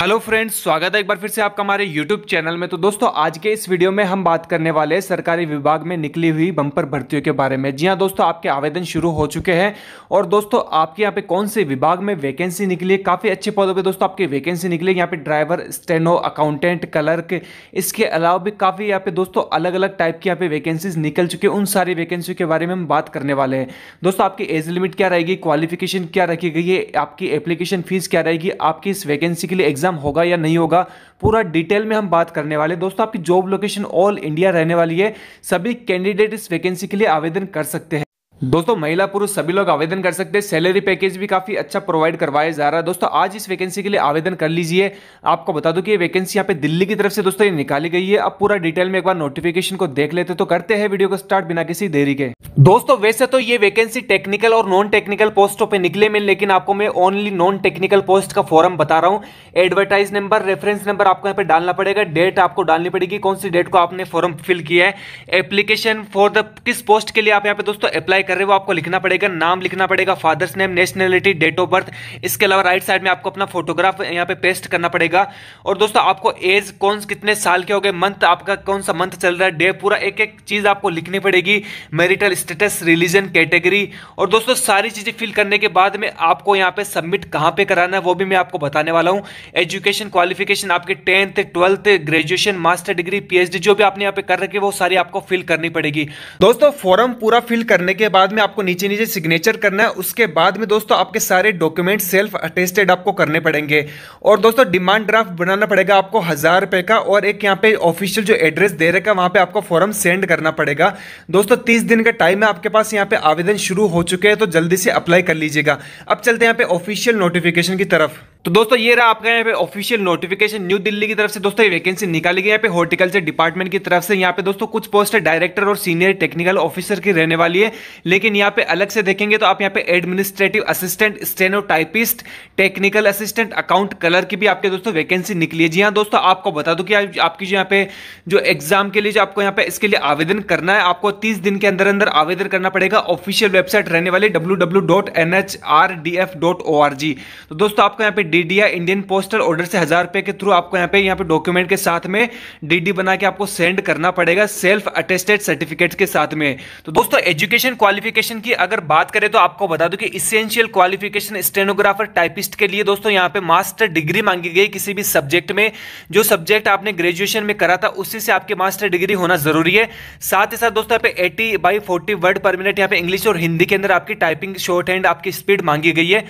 hello friends स्वागत है एक बार फिर से आपका हमारे यूट्यूब चैनल में तो दोस्तों आज के इस वीडियो में हम बात करने वाले हैं सरकारी विभाग में निकली हुई बम्पर भर्तियों के बारे में जी हाँ दोस्तों आपके आवेदन शुरू हो चुके हैं और दोस्तों आपके यहाँ पे कौन से विभाग में वैकेंसी निकली है काफ़ी अच्छे पदों पर दोस्तों आपकी वैकेंसी निकली है यहाँ पे ड्राइवर स्टेनो अकाउंटेंट क्लर्क इसके अलावा भी काफ़ी यहाँ पे दोस्तों अलग अलग टाइप की यहाँ पे वैकेंसीज निकल चुके हैं उन सारी वैकेंसी के बारे में हम बात करने वाले हैं दोस्तों आपकी एज लिमिट क्या रहेगी क्वालिफिकेशन क्या रखी गई है आपकी एप्लीकेशन फीस क्या रहेगी आपकी इस वैकेंसी के लिए एग्जाम होगा या नहीं होगा पूरा डिटेल में हम बात करने वाले दोस्तों आपकी जॉब लोकेशन ऑल इंडिया रहने वाली है सभी कैंडिडेट इस वैकेंसी के लिए आवेदन कर सकते हैं दोस्तों महिला पुरुष सभी लोग आवेदन कर सकते हैं सैलरी पैकेज भी काफी अच्छा प्रोवाइड करवाया जा रहा है दोस्तों आज इस वैकेंसी के लिए आवेदन कर लीजिए आपको बता दूं कि ये वैकेंसी यहाँ पे दिल्ली की तरफ से दोस्तों ये निकाली गई है अब पूरा डिटेल में एक बार नोटिफिकेशन को देख लेते तो करते हैं वीडियो को स्टार्ट बिना किसी देरी के दोस्तों वैसे तो ये वैकेंसी टेक्निकल और नॉन टेक्निकल पोस्टों पर निकले में लेकिन आपको मैं ओनली नॉन टेक्निकल पोस्ट का फॉर्म बता रहा हूँ एडवर्टाइज नंबर रेफरेंस नंबर आपको यहाँ पे डालना पड़ेगा डेट आपको डालनी पड़ेगी कौन सी डेट को आपने फॉर्म फिल किया है एप्लीकेशन फॉर द किस पोस्ट के लिए आप यहाँ पे दोस्तों अप्लाई अप्लाई कर रहे हो आपको लिखना पड़ेगा नाम लिखना पड़ेगा father's name nationality date of birth इसके अलावा राइट साइड में आपको अपना फोटोग्राफ यहाँ पे पेस्ट करना पड़ेगा और दोस्तों आपको एज कौन कितने साल के हो गए मंथ आपका कौन सा मंथ चल रहा है डे पूरा एक एक चीज़ आपको लिखनी पड़ेगी मेरिटल स्टेटस रिलीजन कैटेगरी और दोस्तों सारी चीज़ें फिल करने के बाद में आपको यहाँ पे सबमिट कहाँ पे कराना है वो भी मैं आपको बताने वाला हूँ एजुकेशन क्वालिफिकेशन आपके tenth twelfth graduation master degree PhD जो भी आपने यहाँ पे कर रखी है वो सारी आपको फिल करनी पड़ेगी दोस्तों फॉर्म पूरा फिल करने के बाद में आपको नीचे नीचे सिग्नेचर करना है उसके बाद में दोस्तों आपके सारे डॉक्यूमेंट सेल्फ अटेस्टेड आपको करने पड़ेंगे और दोस्तों डिमांड ड्राफ्ट बनाना पड़ेगा आपको हज़ार रुपये का और एक यहाँ पे ऑफिशियल जो एड्रेस दे रखा है वहां पे आपको फॉर्म सेंड करना पड़ेगा दोस्तों तीस दिन का टाइम है आपके पास यहाँ पे आवेदन शुरू हो चुके हैं तो जल्दी से अप्लाई कर लीजिएगा अब चलते हैं यहाँ पे ऑफिशियल नोटिफिकेशन की तरफ तो दोस्तों ये रहा आपका यहाँ पे ऑफिशियल नोटिफिकेशन न्यू दिल्ली की तरफ से दोस्तों ये वैकेंसी निकाली गई यहाँ पे हॉर्टिकल्चर डिपार्टमेंट की तरफ से यहाँ पे दोस्तों कुछ पोस्ट डायरेक्टर और सीनियर टेक्निकल ऑफिसर की रहने वाली है लेकिन यहाँ पे अलग से देखेंगे तो आप यहाँ पे administrative assistant stenotypist technical assistant account clerk की भी आपके दोस्तों वैकेंसी निकली है जी हाँ दोस्तों आपको बता दो कि आपकी जो यहाँ पे जो एग्जाम के लिए जो आपको यहाँ पे इसके लिए आवेदन करना है आपको तीस दिन के अंदर अंदर आवेदन करना पड़ेगा ऑफिशियल वेबसाइट रहने वाली डब्ल्यू तो दोस्तों आपको यहाँ पे डीडीआ इंडियन पोस्टल ऑर्डर से हजार रुपए के थ्रू आपको यहाँ पे यहाँ पे डॉक्यूमेंट के साथ में डीडी बना के आपको सेंड करना पड़ेगा सेल्फ अटेस्टेड सर्टिफिकेट के साथ में तो दोस्तों एजुकेशन क्वालिफिकेशन की अगर बात करें तो आपको बता दूं कि इसेंशियल क्वालिफिकेशन स्टेनोग्राफर टाइपिस्ट के लिए दोस्तों यहाँ पे मास्टर डिग्री मांगी गई किसी भी सब्जेक्ट में जो सब्जेक्ट आपने ग्रेजुएशन में करा था उसी से आपके मास्टर डिग्री होना जरूरी है साथ ही साथ दोस्तों यहाँ पे eighty by forty word per minute यहाँ पे इंग्लिश और हिंदी के अंदर आपकी टाइपिंग शॉर्ट हैंड आपकी स्पीड मांगी गई है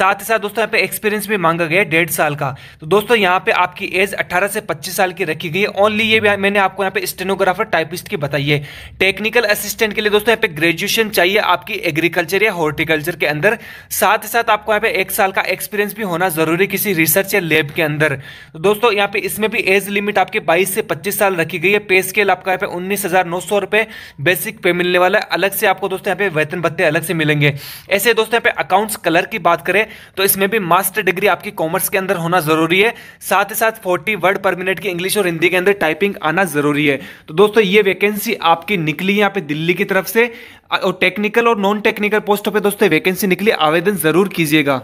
साथ ही साथ दोस्तों यहाँ पे एक्सपीरियंस भी मांगा गया है डेढ़ साल का तो दोस्तों यहाँ पे आपकी एज 18 से 25 साल की रखी गई है ओनली ये भी मैंने आपको यहाँ पे स्टेनोग्राफर टाइपिस्ट की बताई है टेक्निकल असिस्टेंट के लिए दोस्तों यहाँ पे ग्रेजुएशन चाहिए आपकी एग्रीकल्चर या हॉर्टिकल्चर के अंदर साथ ही साथ आपको यहाँ पे एक साल का एक्सपीरियंस भी होना जरूरी किसी रिसर्च या लेब के अंदर तो दोस्तों यहाँ पे इसमें भी एज लिमिट आपके बाईस से पच्चीस साल रखी गई है पे स्केल आपका यहाँ पे उन्नीस हजार नौ सौ रुपए बेसिक पे मिलने वाला है अलग से आपको दोस्तों यहाँ पे वेतन भत्ते अलग से मिलेंगे ऐसे दोस्तों यहाँ पे अकाउंट्स कलर की बात करें तो इसमें भी मास्टर डिग्री आपकी कॉमर्स के अंदर होना ज़रूरी है साथ ही साथ फोर्टी वर्ड पर मिनट की इंग्लिश और हिंदी के अंदर टाइपिंग आना ज़रूरी है तो दोस्तों ये वैकेंसी आपकी निकली यहाँ पे दिल्ली की तरफ से और टेक्निकल और नॉन टेक्निकल पोस्टों पे दोस्तों वैकेंसी निकली आवेदन ज़रूर कीजिएगा